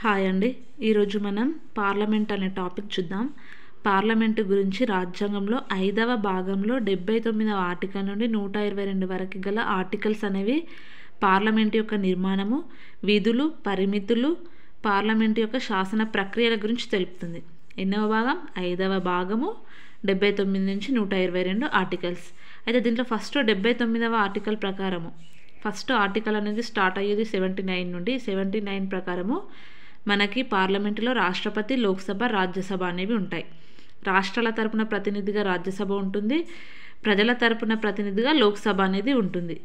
hi అండి ఈరోజు మనం పార్లమెంట్ అనే టాపిక్ చూద్దాం పార్లమెంటు గురించి రాజ్యాంగంలో ఐదవ భాగంలో డెబ్బై తొమ్మిదవ ఆర్టికల్ నుండి నూట ఇరవై రెండు వరకు గల ఆర్టికల్స్ అనేవి పార్లమెంట్ యొక్క నిర్మాణము విధులు పరిమితులు పార్లమెంట్ యొక్క శాసన ప్రక్రియల గురించి తెలుపుతుంది ఎన్నవ భాగం ఐదవ భాగము డెబ్బై తొమ్మిది నుంచి నూట ఇరవై రెండు ఆర్టికల్స్ అయితే దీంట్లో ఫస్ట్ డెబ్బై తొమ్మిదవ ఆర్టికల్ ప్రకారము ఫస్ట్ ఆర్టికల్ అనేది స్టార్ట్ అయ్యేది సెవెంటీ నైన్ నుండి సెవెంటీ నైన్ ప్రకారము మనకి పార్లమెంటులో రాష్ట్రపతి లోక్సభ రాజ్యసభ అనేవి ఉంటాయి రాష్ట్రాల తరపున ప్రతినిధిగా రాజ్యసభ ఉంటుంది ప్రజల తరపున ప్రతినిధిగా లోక్సభ అనేది ఉంటుంది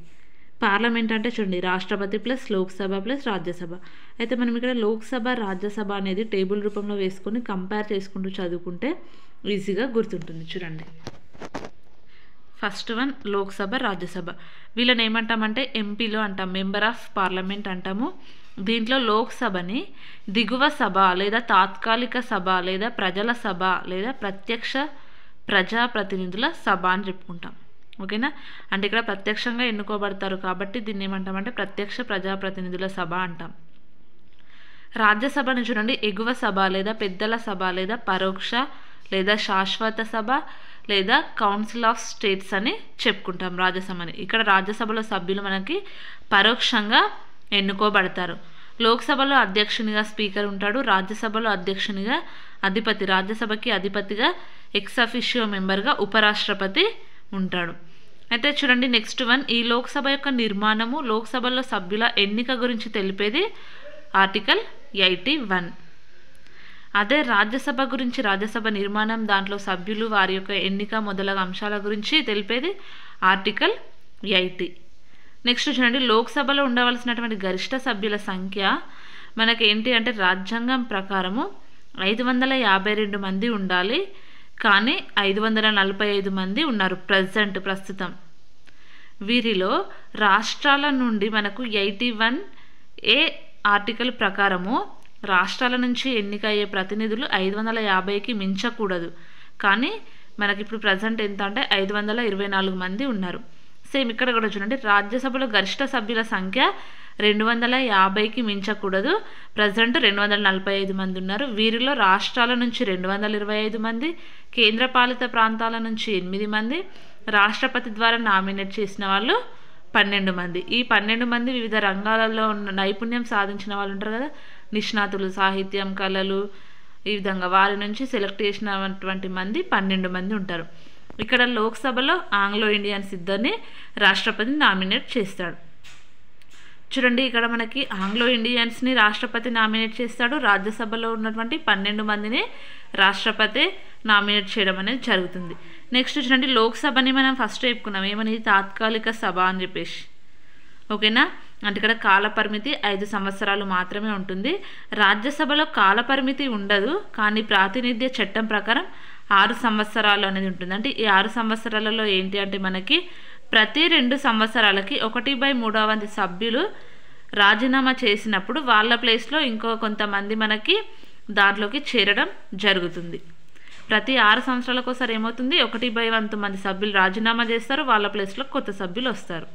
పార్లమెంట్ అంటే చూడండి రాష్ట్రపతి ప్లస్ లోక్సభ ప్లస్ రాజ్యసభ అయితే మనం ఇక్కడ లోక్సభ రాజ్యసభ అనేది టేబుల్ రూపంలో వేసుకొని కంపేర్ చేసుకుంటూ చదువుకుంటే ఈజీగా గుర్తుంటుంది చూడండి ఫస్ట్ వన్ లోక్సభ రాజ్యసభ వీళ్ళని ఏమంటామంటే ఎంపీలు అంటాం మెంబర్ ఆఫ్ పార్లమెంట్ అంటాము దీంట్లో లోక్సభని దిగువ సభ లేదా తాత్కాలిక సభ లేదా ప్రజల సభ లేదా ప్రత్యక్ష ప్రజాప్రతినిధుల సభ అని చెప్పుకుంటాం ఓకేనా అంటే ఇక్కడ ప్రత్యక్షంగా ఎన్నుకోబడతారు కాబట్టి దీన్ని ఏమంటామంటే ప్రత్యక్ష ప్రజాప్రతినిధుల సభ అంటాం రాజ్యసభని చూడండి ఎగువ సభ లేదా పెద్దల సభ లేదా పరోక్ష లేదా శాశ్వత సభ లేదా కౌన్సిల్ ఆఫ్ స్టేట్స్ అని చెప్పుకుంటాం రాజ్యసభని ఇక్కడ రాజ్యసభలో సభ్యులు మనకి పరోక్షంగా ఎన్నుకోబడతారు లోక్సభలో అధ్యక్షునిగా స్పీకర్ ఉంటాడు రాజ్యసభలో అధ్యక్షునిగా అధిపతి రాజ్యసభకి అధిపతిగా ఎక్స్ అఫిషియో మెంబర్గా ఉపరాష్ట్రపతి ఉంటాడు అయితే చూడండి నెక్స్ట్ వన్ ఈ లోక్సభ యొక్క నిర్మాణము లోక్సభలో సభ్యుల ఎన్నిక గురించి తెలిపేది ఆర్టికల్ ఎయిటీ వన్ అదే రాజ్యసభ గురించి రాజ్యసభ నిర్మాణం దాంట్లో సభ్యులు వారి యొక్క ఎన్నిక మొదలగు అంశాల గురించి తెలిపేది ఆర్టికల్ ఎయిటీ నెక్స్ట్ చూడండి లోక్సభలో ఉండవలసినటువంటి గరిష్ట సభ్యుల సంఖ్య మనకి ఏంటి అంటే రాజ్యాంగం ప్రకారము ఐదు వందల యాభై రెండు మంది ఉండాలి కానీ ఐదు వందల నలభై ఐదు మంది ఉన్నారు ప్రజెంట్ ప్రస్తుతం వీరిలో రాష్ట్రాల నుండి మనకు ఎయిటీ వన్ ఏ ఆర్టికల్ ప్రకారము రాష్ట్రాల నుంచి ఎన్నికయ్యే ప్రతినిధులు ఐదు వందల యాభైకి మించకూడదు కానీ మనకి ఇప్పుడు ప్రజెంట్ ఎంత అంటే ఐదు వందల ఇరవై నాలుగు మంది ఉన్నారు సేమ్ ఇక్కడ కూడా చూడండి రాజ్యసభలో గరిష్ట సభ్యుల సంఖ్య రెండు వందల యాభైకి మించకూడదు ప్రజెంట్ రెండు వందల నలభై ఐదు మంది ఉన్నారు వీరిలో రాష్ట్రాల నుంచి రెండు వందల ఇరవై ఐదు మంది కేంద్రపాలిత ప్రాంతాల నుంచి ఎనిమిది మంది రాష్ట్రపతి ద్వారా నామినేట్ చేసిన వాళ్ళు పన్నెండు మంది ఈ పన్నెండు మంది వివిధ రంగాలలో ఉన్న నైపుణ్యం సాధించిన వాళ్ళు ఉంటారు కదా నిష్ణాతులు సాహిత్యం కళలు ఈ విధంగా వారి నుంచి సెలెక్ట్ చేసినటువంటి మంది పన్నెండు మంది ఉంటారు ఇక్కడ లోక్సభలో ఆంగ్లో ఇండియన్స్ ఇద్దరిని రాష్ట్రపతి నామినేట్ చేస్తాడు చూడండి ఇక్కడ మనకి ఆంగ్లో ఇండియన్స్ని రాష్ట్రపతి నామినేట్ చేస్తాడు రాజ్యసభలో ఉన్నటువంటి పన్నెండు మందిని రాష్ట్రపతి నామినేట్ చేయడం అనేది జరుగుతుంది నెక్స్ట్ చూడండి లోక్సభని మనం ఫస్ట్ చెప్పుకున్నాం ఏమని తాత్కాలిక సభ అని చెప్పేసి ఓకేనా అంటే ఇక్కడ కాలపరిమితి ఐదు సంవత్సరాలు మాత్రమే ఉంటుంది రాజ్యసభలో కాలపరిమితి ఉండదు కానీ ప్రాతినిధ్య చట్టం ప్రకారం ఆరు సంవత్సరాలు అనేది ఉంటుంది అంటే ఈ ఆరు సంవత్సరాలలో ఏంటి అంటే మనకి ప్రతి రెండు సంవత్సరాలకి ఒకటి బై మూడవ సభ్యులు రాజీనామా చేసినప్పుడు వాళ్ళ ప్లేస్లో ఇంకో కొంతమంది మనకి దాంట్లోకి చేరడం జరుగుతుంది ప్రతి ఆరు సంవత్సరాలకోసారి ఏమవుతుంది ఒకటి బై వంతు మంది సభ్యులు రాజీనామా చేస్తారు వాళ్ళ ప్లేస్లో కొత్త సభ్యులు వస్తారు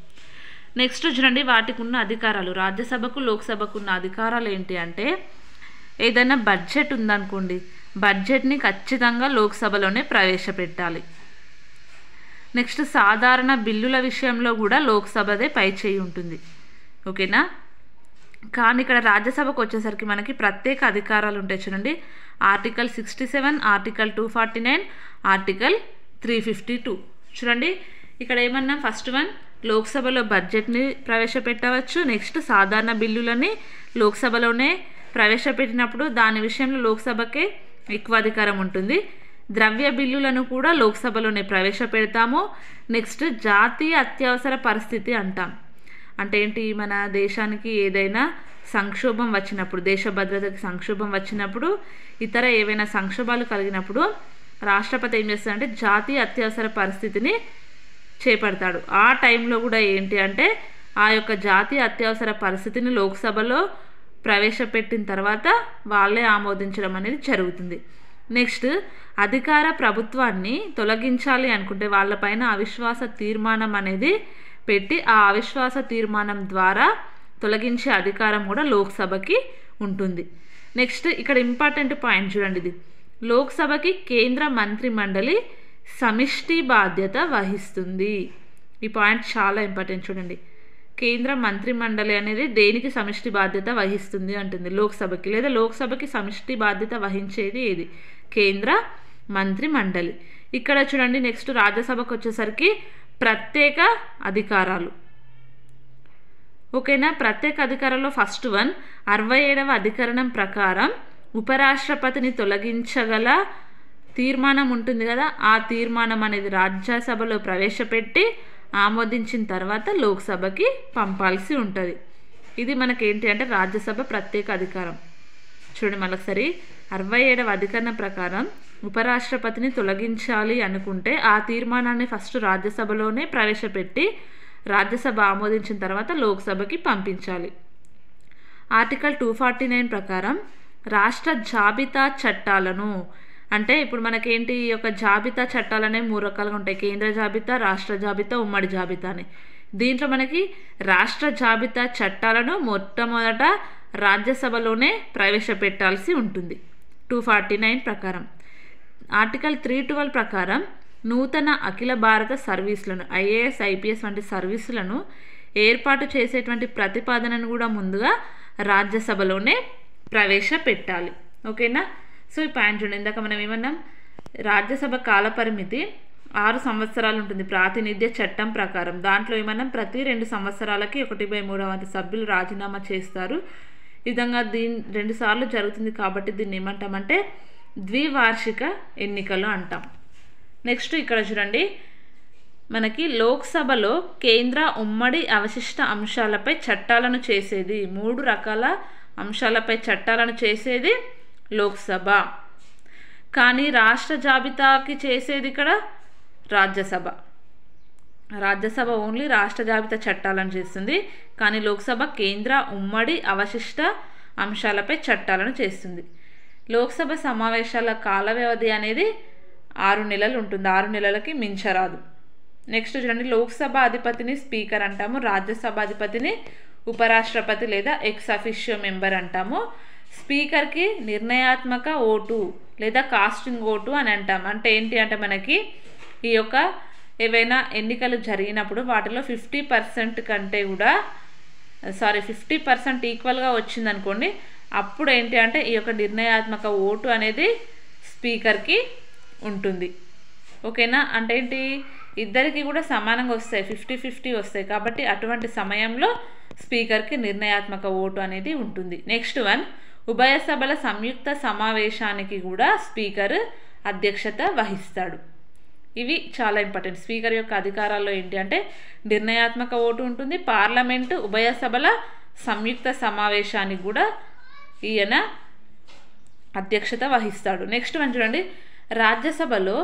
నెక్స్ట్ చూడండి వాటికి ఉన్న అధికారాలు రాజ్యసభకు లోక్సభకు ఉన్న అధికారాలు ఏంటి అంటే ఏదైనా బడ్జెట్ ఉందనుకోండి బడ్జెట్ని ఖచ్చితంగా లోక్సభలోనే ప్రవేశపెట్టాలి నెక్స్ట్ సాధారణ బిల్లుల విషయంలో కూడా లోక్సభదే పై చేయి ఉంటుంది ఓకేనా కానీ ఇక్కడ రాజ్యసభకు వచ్చేసరికి మనకి ప్రత్యేక అధికారాలు ఉంటాయి చూడండి article sixty seven article two forty nine article three fifty two చూడండి ఇక్కడ ఏమన్నా ఫస్ట్ వన్ లోక్సభలో బడ్జెట్ని ప్రవేశపెట్టవచ్చు నెక్స్ట్ సాధారణ బిల్లులని లోక్సభలోనే ప్రవేశపెట్టినప్పుడు దాని విషయంలో లోక్సభకే ఎక్కువ అధికారం ఉంటుంది ద్రవ్య బిల్లులను కూడా లోక్సభలోనే ప్రవేశపెడతాము నెక్స్ట్ జాతీయ అత్యవసర పరిస్థితి అంటాం అంటే ఏంటి మన దేశానికి ఏదైనా సంక్షోభం వచ్చినప్పుడు దేశ భద్రతకి సంక్షోభం వచ్చినప్పుడు ఇతర ఏవైనా సంక్షోభాలు కలిగినప్పుడు రాష్ట్రపతి ఏం చేస్తాడంటే జాతీయ అత్యవసర పరిస్థితిని చేపడతాడు ఆ టైంలో కూడా ఏంటి అంటే ఆ యొక్క జాతీయ అత్యవసర పరిస్థితిని లోక్సభలో ప్రవేశపెట్టిన తర్వాత వాళ్ళే ఆమోదించడం అనేది జరుగుతుంది నెక్స్ట్ అధికార ప్రభుత్వాన్ని తొలగించాలి అనుకుంటే వాళ్ళపైన అవిశ్వాస తీర్మానం అనేది పెట్టి ఆ అవిశ్వాస తీర్మానం ద్వారా తొలగించే అధికారం కూడా లోక్సభకి ఉంటుంది నెక్స్ట్ ఇక్కడ ఇంపార్టెంట్ పాయింట్ చూడండి ఇది లోక్సభకి కేంద్ర మంత్రి మండలి సమిష్టి బాధ్యత వహిస్తుంది ఈ పాయింట్ చాలా ఇంపార్టెంట్ చూడండి కేంద్ర మంత్రి మండలి అనేది దేనికి సమిష్టి బాధ్యత వహిస్తుంది అంటుంది లోక్సభకి లేదా లోక్సభకి సమిష్టి బాధ్యత వహించేది ఏది కేంద్ర మంత్రి మండలి ఇక్కడ చూడండి నెక్స్ట్ రాజ్యసభకు వచ్చేసరికి ప్రత్యేక అధికారాలు ఓకేనా ప్రత్యేక అధికారంలో ఫస్ట్ వన్ అరవై ఏడవ అధికరణం ప్రకారం ఉపరాష్ట్రపతిని తొలగించగల తీర్మానం ఉంటుంది కదా ఆ తీర్మానం అనేది రాజ్యసభలో ప్రవేశపెట్టి ఆమోదించిన తర్వాత లోక్సభకి పంపాల్సి ఉంటుంది ఇది మనకి ఏంటి అంటే రాజ్యసభ ప్రత్యేక అధికారం చూడండి మరొకసారి అరవై ఏడవ అధికరణ ప్రకారం ఉపరాష్ట్రపతిని తొలగించాలి అనుకుంటే ఆ తీర్మానాన్ని ఫస్ట్ రాజ్యసభలోనే ప్రవేశపెట్టి రాజ్యసభ ఆమోదించిన తర్వాత లోక్సభకి పంపించాలి ఆర్టికల్ టూ ఫార్టీ నైన్ ప్రకారం రాష్ట్ర జాబితా చట్టాలను అంటే ఇప్పుడు మనకేంటి యొక్క జాబితా అనేవి మూడు రకాలుగా ఉంటాయి కేంద్ర జాబితా రాష్ట్ర జాబితా ఉమ్మడి జాబితా అని దీంట్లో మనకి రాష్ట్ర జాబితా చట్టాలను మొట్టమొదట రాజ్యసభలోనే ప్రవేశపెట్టాల్సి ఉంటుంది టూ ఫార్టీ నైన్ ప్రకారం ఆర్టికల్ త్రీ ట్వెల్వ్ ప్రకారం నూతన అఖిల భారత సర్వీసులను ఐఏఎస్ ఐపీఎస్ వంటి సర్వీసులను ఏర్పాటు చేసేటువంటి ప్రతిపాదనను కూడా ముందుగా రాజ్యసభలోనే ప్రవేశపెట్టాలి ఓకేనా సో ఈ పాయింట్ చూడండి ఇందాక మనం ఏమన్నాం రాజ్యసభ కాలపరిమితి ఆరు సంవత్సరాలు ఉంటుంది ప్రాతినిధ్య చట్టం ప్రకారం దాంట్లో ఏమన్నా ప్రతి రెండు సంవత్సరాలకి ఒకటి బై మూడవ సభ్యులు రాజీనామా చేస్తారు ఈ విధంగా దీని రెండుసార్లు జరుగుతుంది కాబట్టి దీన్ని ఏమంటామంటే ద్వివార్షిక ఎన్నికలు అంటాం నెక్స్ట్ ఇక్కడ చూడండి మనకి లోక్సభలో కేంద్ర ఉమ్మడి అవశిష్ట అంశాలపై చట్టాలను చేసేది మూడు రకాల అంశాలపై చట్టాలను చేసేది లోక్సభ కానీ రాష్ట్ర జాబితాకి చేసేది ఇక్కడ రాజ్యసభ రాజ్యసభ ఓన్లీ రాష్ట్ర జాబితా చట్టాలను చేస్తుంది కానీ లోక్సభ కేంద్ర ఉమ్మడి అవశిష్ట అంశాలపై చట్టాలను చేస్తుంది లోక్సభ సమావేశాల కాల వ్యవధి అనేది ఆరు నెలలు ఉంటుంది ఆరు నెలలకి మించరాదు నెక్స్ట్ చూడండి లోక్సభ అధిపతిని స్పీకర్ అంటాము రాజ్యసభ అధిపతిని ఉపరాష్ట్రపతి లేదా ఎక్స్ అఫిషియో మెంబర్ అంటాము స్పీకర్కి నిర్ణయాత్మక ఓటు లేదా కాస్టింగ్ ఓటు అని అంటాం అంటే ఏంటి అంటే మనకి ఈ యొక్క ఏవైనా ఎన్నికలు జరిగినప్పుడు వాటిలో ఫిఫ్టీ పర్సెంట్ కంటే కూడా సారీ ఫిఫ్టీ పర్సెంట్ ఈక్వల్గా వచ్చిందనుకోండి అప్పుడు ఏంటి అంటే ఈ యొక్క నిర్ణయాత్మక ఓటు అనేది స్పీకర్కి ఉంటుంది ఓకేనా అంటే ఏంటి ఇద్దరికి కూడా సమానంగా వస్తాయి ఫిఫ్టీ ఫిఫ్టీ వస్తాయి కాబట్టి అటువంటి సమయంలో స్పీకర్కి నిర్ణయాత్మక ఓటు అనేది ఉంటుంది నెక్స్ట్ వన్ ఉభయ సభల సంయుక్త సమావేశానికి కూడా స్పీకర్ అధ్యక్షత వహిస్తాడు ఇవి చాలా ఇంపార్టెంట్ స్పీకర్ యొక్క అధికారాల్లో ఏంటి అంటే నిర్ణయాత్మక ఓటు ఉంటుంది పార్లమెంటు ఉభయ సభల సంయుక్త సమావేశానికి కూడా ఈయన అధ్యక్షత వహిస్తాడు నెక్స్ట్ మనం చూడండి రాజ్యసభలో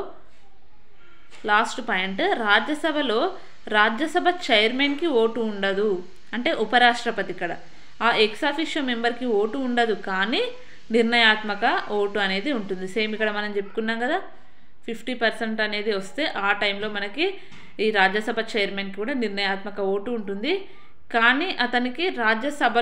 లాస్ట్ పాయింట్ రాజ్యసభలో రాజ్యసభ చైర్మన్కి ఓటు ఉండదు అంటే ఉపరాష్ట్రపతి ఇక్కడ ఆ ఎక్స్ మెంబర్కి ఓటు ఉండదు కానీ నిర్ణయాత్మక ఓటు అనేది ఉంటుంది సేమ్ ఇక్కడ మనం చెప్పుకున్నాం కదా ఫిఫ్టీ పర్సెంట్ అనేది వస్తే ఆ టైంలో మనకి ఈ రాజ్యసభ చైర్మన్కి కూడా నిర్ణయాత్మక ఓటు ఉంటుంది కానీ అతనికి రాజ్యసభలో